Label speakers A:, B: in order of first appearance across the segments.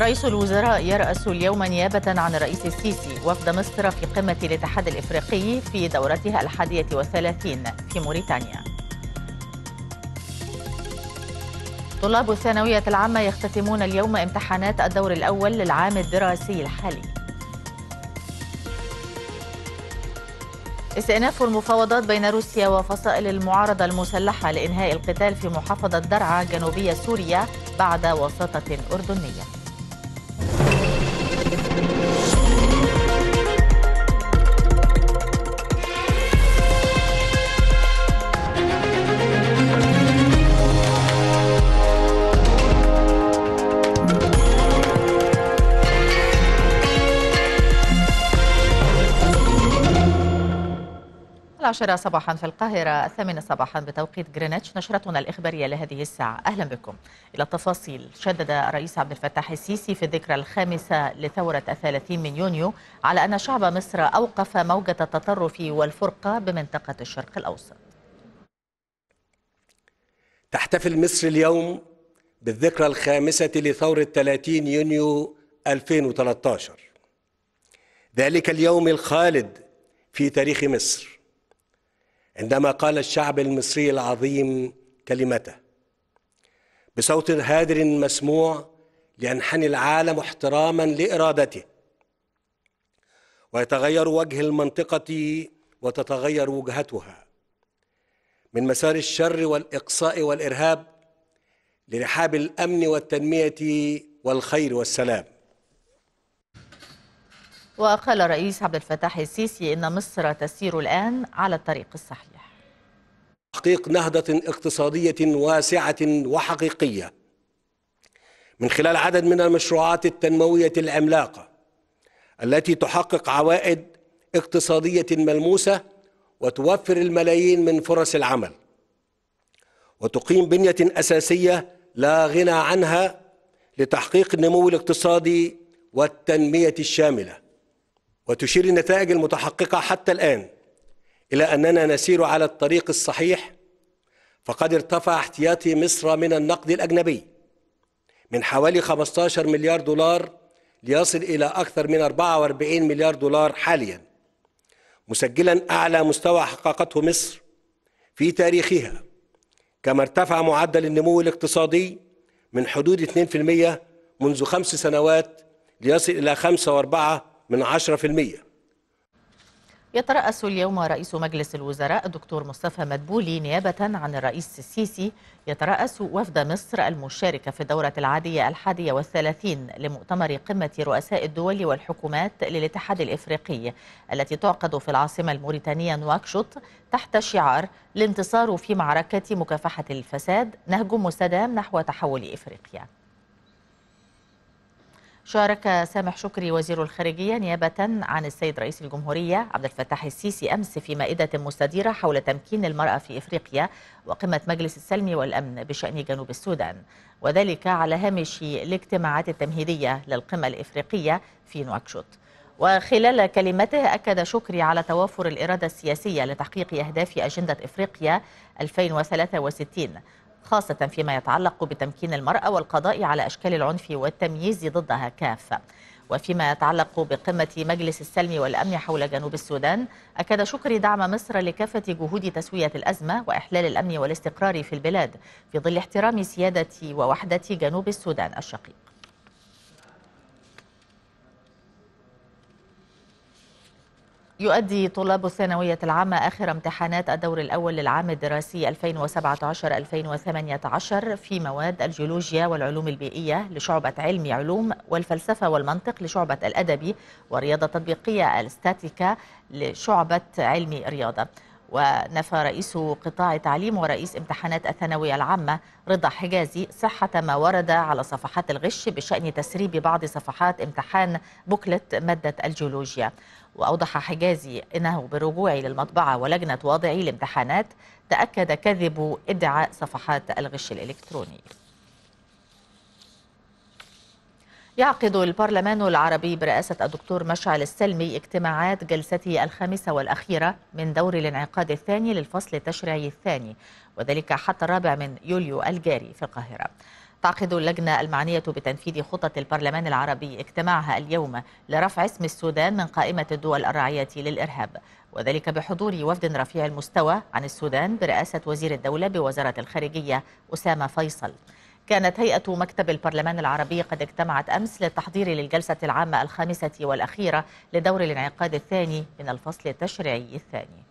A: رئيس الوزراء يرأس اليوم نيابة عن الرئيس السيسي وفد مصر في قمة الاتحاد الإفريقي في دورتها الحادية والثلاثين في موريتانيا طلاب الثانوية العامة يختتمون اليوم امتحانات الدور الأول للعام الدراسي الحالي استئناف المفاوضات بين روسيا وفصائل المعارضة المسلحة لإنهاء القتال في محافظة درعا جنوبية سوريا بعد وساطة أردنية العاشرة صباحا في القاهرة الثامنة صباحا بتوقيت غرينتش نشرتنا الإخبارية لهذه الساعة أهلا بكم إلى التفاصيل شدد الرئيس عبد الفتاح السيسي في الذكرى الخامسة لثورة الثلاثين من يونيو على أن شعب مصر أوقف موجة التطرف والفرقة بمنطقة الشرق الأوسط
B: تحتفل مصر اليوم بالذكرى الخامسة لثورة 30 يونيو 2013 ذلك اليوم الخالد في تاريخ مصر عندما قال الشعب المصري العظيم كلمته بصوت هادر مسموع لينحني العالم احتراما لارادته ويتغير وجه المنطقه وتتغير وجهتها من مسار الشر والاقصاء والارهاب لرحاب الامن والتنميه والخير والسلام
A: وقال الرئيس عبد الفتاح السيسي إن مصر تسير الآن على الطريق الصحيح
B: تحقيق نهضة اقتصادية واسعة وحقيقية من خلال عدد من المشروعات التنموية العملاقة التي تحقق عوائد اقتصادية ملموسة وتوفر الملايين من فرص العمل وتقيم بنية أساسية لا غنى عنها لتحقيق النمو الاقتصادي والتنمية الشاملة وتشير النتائج المتحققة حتى الآن إلى أننا نسير على الطريق الصحيح فقد ارتفع احتياطي مصر من النقد الأجنبي من حوالي 15 مليار دولار ليصل إلى أكثر من 44 مليار دولار حاليا مسجلا أعلى مستوى حققته مصر في تاريخها كما ارتفع معدل النمو الاقتصادي من حدود 2% منذ خمس سنوات ليصل إلى من 10%
A: يترأس اليوم رئيس مجلس الوزراء الدكتور مصطفى مدبولي نيابة عن الرئيس السيسي يترأس وفد مصر المشاركة في الدورة العادية الحادية والثلاثين لمؤتمر قمة رؤساء الدول والحكومات للاتحاد الإفريقي التي تعقد في العاصمة الموريتانية نواكشوط تحت شعار الانتصار في معركة مكافحة الفساد نهج مستدام نحو تحول إفريقيا شارك سامح شكري وزير الخارجية نيابة عن السيد رئيس الجمهورية عبد الفتاح السيسي أمس في مائدة مستديرة حول تمكين المرأة في إفريقيا وقمة مجلس السلم والأمن بشأن جنوب السودان وذلك على هامش الاجتماعات التمهيدية للقمة الإفريقية في نواكشوط وخلال كلمته أكد شكري على توافر الإرادة السياسية لتحقيق أهداف أجندة إفريقيا 2063 خاصة فيما يتعلق بتمكين المرأة والقضاء على أشكال العنف والتمييز ضدها كافة وفيما يتعلق بقمة مجلس السلم والأمن حول جنوب السودان أكد شكري دعم مصر لكافة جهود تسوية الأزمة وإحلال الأمن والاستقرار في البلاد في ظل احترام سيادة ووحدة جنوب السودان الشقيق يؤدي طلاب الثانوية العامة آخر امتحانات الدور الأول للعام الدراسي 2017-2018 في مواد الجيولوجيا والعلوم البيئية لشعبة علم علوم والفلسفة والمنطق لشعبة الأدبي والرياضة التطبيقية الستاتيكا لشعبة علم رياضة ونفى رئيس قطاع التعليم ورئيس امتحانات الثانوية العامة رضا حجازي صحة ما ورد على صفحات الغش بشأن تسريب بعض صفحات امتحان بوكلت مادة الجيولوجيا وأوضح حجازي أنه برجوع للمطبعة ولجنة واضعي الامتحانات تأكد كذب ادعاء صفحات الغش الإلكتروني يعقد البرلمان العربي برئاسة الدكتور مشعل السلمي اجتماعات جلسته الخامسة والأخيرة من دور الانعقاد الثاني للفصل التشريعي الثاني وذلك حتى الرابع من يوليو الجاري في القاهرة تعقد اللجنة المعنية بتنفيذ خطط البرلمان العربي اجتماعها اليوم لرفع اسم السودان من قائمة الدول الراعية للإرهاب وذلك بحضور وفد رفيع المستوى عن السودان برئاسة وزير الدولة بوزارة الخارجية أسامة فيصل كانت هيئة مكتب البرلمان العربي قد اجتمعت أمس للتحضير للجلسة العامة الخامسة والأخيرة لدور الانعقاد الثاني من الفصل التشريعي الثاني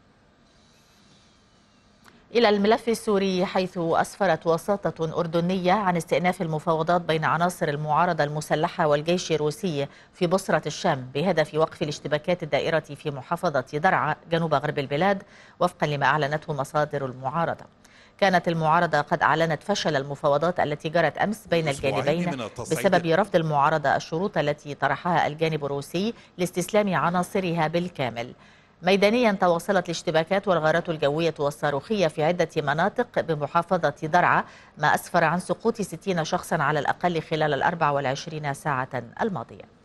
A: إلى الملف السوري حيث أسفرت وساطة أردنية عن استئناف المفاوضات بين عناصر المعارضة المسلحة والجيش الروسي في بصرة الشام بهدف وقف الاشتباكات الدائرة في محافظة درعا جنوب غرب البلاد وفقا لما أعلنته مصادر المعارضة كانت المعارضة قد أعلنت فشل المفاوضات التي جرت أمس بين الجانبين بسبب رفض المعارضة الشروط التي طرحها الجانب الروسي لاستسلام عناصرها بالكامل ميدانيا تواصلت الاشتباكات والغارات الجوية والصاروخية في عدة مناطق بمحافظة درعا ما أسفر عن سقوط 60 شخصا على الأقل خلال ال 24 ساعة الماضية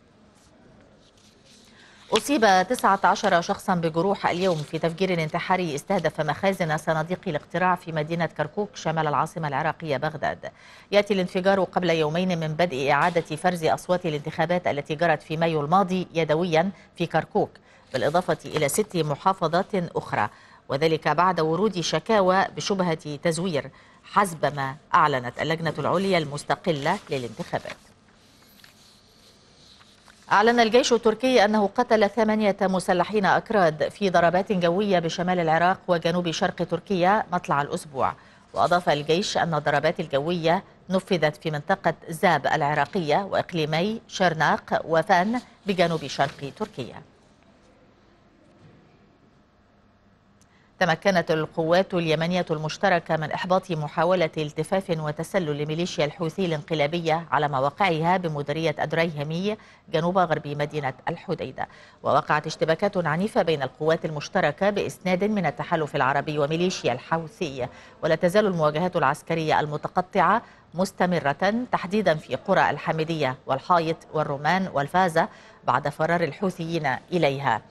A: أصيب 19 شخصا بجروح اليوم في تفجير انتحاري استهدف مخازن صناديق الاقتراع في مدينة كركوك شمال العاصمة العراقية بغداد يأتي الانفجار قبل يومين من بدء إعادة فرز أصوات الانتخابات التي جرت في مايو الماضي يدويا في كركوك بالإضافة إلى ست محافظات أخرى وذلك بعد ورود شكاوى بشبهة تزوير حسب ما أعلنت اللجنة العليا المستقلة للانتخابات أعلن الجيش التركي أنه قتل ثمانية مسلحين أكراد في ضربات جوية بشمال العراق وجنوب شرق تركيا مطلع الأسبوع وأضاف الجيش أن الضربات الجوية نفذت في منطقة زاب العراقية وإقليمي شرناق وفان بجنوب شرق تركيا تمكنت القوات اليمنية المشتركة من إحباط محاولة التفاف وتسلل لميليشيا الحوثي الانقلابية على مواقعها بمديرية أدريهمي جنوب غرب مدينة الحديدة ووقعت اشتباكات عنيفة بين القوات المشتركة بإسناد من التحالف العربي وميليشيا الحوثي ولا تزال المواجهات العسكرية المتقطعة مستمرة تحديدا في قرى الحامدية والحائط والرومان والفازة بعد فرار الحوثيين إليها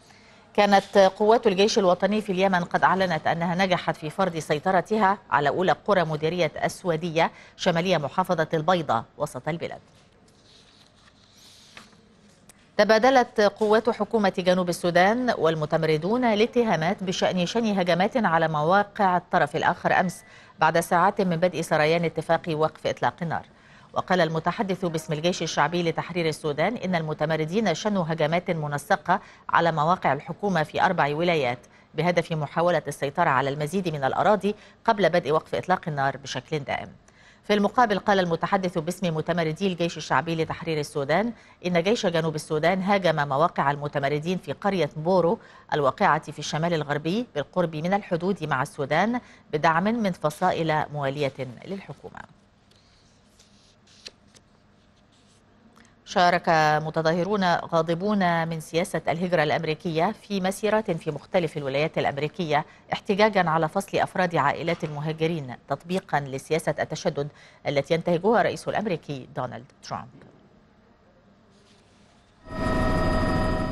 A: كانت قوات الجيش الوطني في اليمن قد أعلنت أنها نجحت في فرض سيطرتها على أولى قرى مديرية أسودية شمالية محافظة البيضة وسط البلاد تبادلت قوات حكومة جنوب السودان والمتمردون الاتهامات بشأن شن هجمات على مواقع الطرف الآخر أمس بعد ساعات من بدء سريان اتفاق وقف إطلاق النار وقال المتحدث باسم الجيش الشعبي لتحرير السودان إن المتمردين شنوا هجمات منسقة على مواقع الحكومة في أربع ولايات بهدف محاولة السيطرة على المزيد من الأراضي قبل بدء وقف إطلاق النار بشكل دائم في المقابل قال المتحدث باسم متمردي الجيش الشعبي لتحرير السودان إن جيش جنوب السودان هاجم مواقع المتمردين في قرية بورو الواقعة في الشمال الغربي بالقرب من الحدود مع السودان بدعم من فصائل موالية للحكومة شارك متظاهرون غاضبون من سياسة الهجرة الأمريكية في مسيرات في مختلف الولايات الأمريكية احتجاجا على فصل أفراد عائلات المهاجرين تطبيقا لسياسة التشدد التي ينتهجها الرئيس الأمريكي دونالد ترامب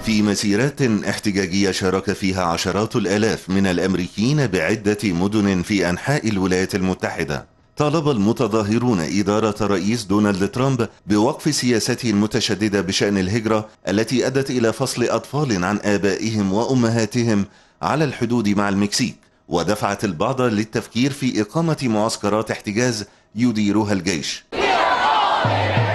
C: في مسيرات احتجاجية شارك فيها عشرات الآلاف من الأمريكيين بعدة مدن في أنحاء الولايات المتحدة طالب المتظاهرون إدارة رئيس دونالد ترامب بوقف سياسته المتشددة بشأن الهجرة التي أدت إلى فصل أطفال عن آبائهم وأمهاتهم على الحدود مع المكسيك ودفعت البعض للتفكير في إقامة معسكرات احتجاز يديرها الجيش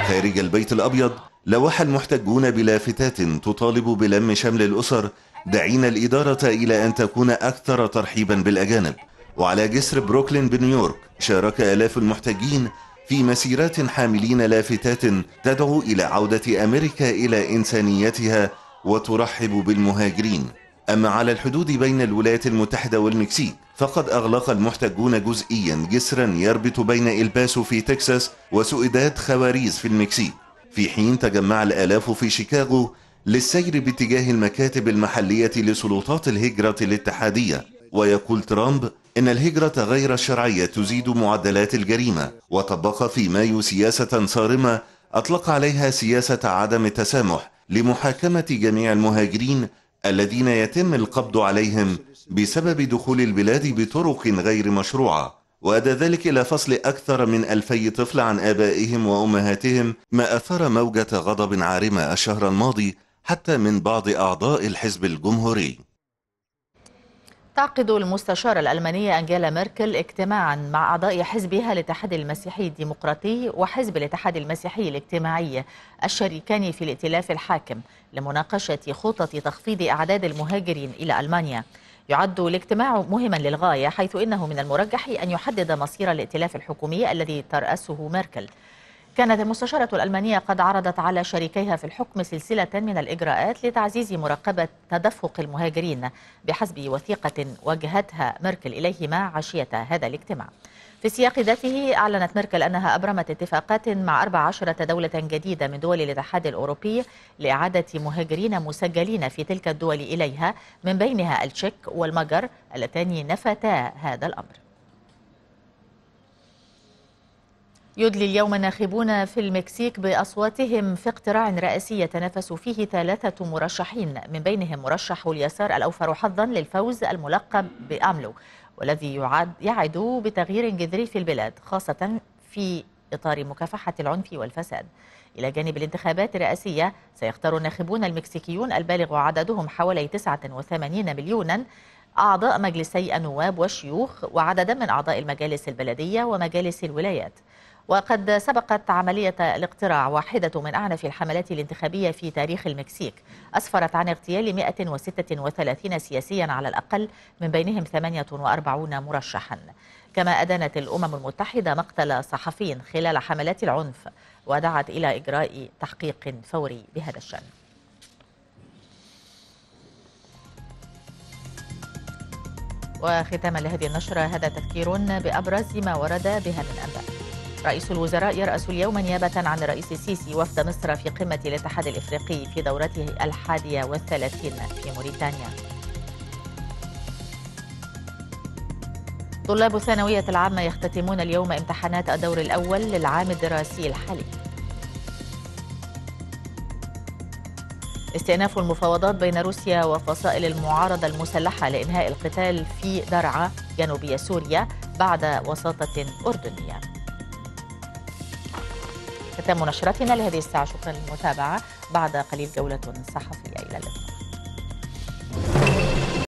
C: خارج البيت الأبيض لوح المحتجون بلافتات تطالب بلم شمل الأسر دعين الإدارة إلى أن تكون أكثر ترحيبا بالأجانب وعلى جسر بروكلين بنيويورك شارك آلاف المحتجين في مسيرات حاملين لافتات تدعو إلى عودة أمريكا إلى إنسانيتها وترحب بالمهاجرين أما على الحدود بين الولايات المتحدة والمكسيك فقد أغلق المحتجون جزئيا جسرا يربط بين إلباسو في تكساس وسويداد خواريز في المكسيك في حين تجمع الآلاف في شيكاغو للسير باتجاه المكاتب المحلية لسلطات الهجرة الاتحادية ويقول ترامب إن الهجرة غير الشرعية تزيد معدلات الجريمة وطبق في مايو سياسة صارمة أطلق عليها سياسة عدم التسامح لمحاكمة جميع المهاجرين الذين يتم القبض عليهم بسبب دخول البلاد بطرق غير مشروعة وأدى ذلك إلى فصل أكثر من ألفي طفل عن آبائهم وأمهاتهم ما أثار موجة غضب عارمة الشهر الماضي حتى من بعض أعضاء الحزب الجمهوري
A: تعقد المستشارة الألمانية أنجيلا ميركل اجتماعا مع أعضاء حزبها الاتحاد المسيحي الديمقراطي وحزب الاتحاد المسيحي الاجتماعي الشريكان في الائتلاف الحاكم لمناقشة خطط تخفيض أعداد المهاجرين إلى ألمانيا يعد الاجتماع مهما للغاية حيث إنه من المرجح أن يحدد مصير الائتلاف الحكومي الذي ترأسه ميركل كانت المستشارة الألمانية قد عرضت على شريكيها في الحكم سلسلة من الإجراءات لتعزيز مراقبة تدفق المهاجرين بحسب وثيقة وجهتها ميركل إليهما عشية هذا الاجتماع في السياق ذاته أعلنت ميركل أنها أبرمت اتفاقات مع 14 دولة جديدة من دول الاتحاد الأوروبي لإعادة مهاجرين مسجلين في تلك الدول إليها من بينها التشيك والمجر اللتان نفتا هذا الأمر يدلي اليوم الناخبون في المكسيك بأصواتهم في اقتراع رئاسي يتنافس فيه ثلاثة مرشحين من بينهم مرشح اليسار الأوفر حظا للفوز الملقب بأملو والذي يعد يعد بتغيير جذري في البلاد خاصة في إطار مكافحة العنف والفساد إلى جانب الانتخابات الرئاسية سيختار الناخبون المكسيكيون البالغ عددهم حوالي 89 مليونا أعضاء مجلسي النواب والشيوخ وعددا من أعضاء المجالس البلدية ومجالس الولايات وقد سبقت عملية الاقتراع واحدة من أعنف الحملات الانتخابية في تاريخ المكسيك أسفرت عن اغتيال 136 سياسيا على الأقل من بينهم 48 مرشحا كما أدانت الأمم المتحدة مقتل صحفيين خلال حملات العنف ودعت إلى إجراء تحقيق فوري بهذا الشأن وختاما لهذه النشرة هذا تذكير بأبرز ما ورد بها من أنباء رئيس الوزراء يرأس اليوم نيابة عن الرئيس السيسي وفد مصر في قمة الاتحاد الإفريقي في دورته الحادية والثلاثين في موريتانيا طلاب الثانوية العامة يختتمون اليوم امتحانات الدور الأول للعام الدراسي الحالي استئناف المفاوضات بين روسيا وفصائل المعارضة المسلحة لإنهاء القتال في درعا جنوبية سوريا بعد وساطة أردنية ختام نشرتنا لهذه الساعة شكرا للمتابعة بعد قليل جولة صحفية إلى اللقاء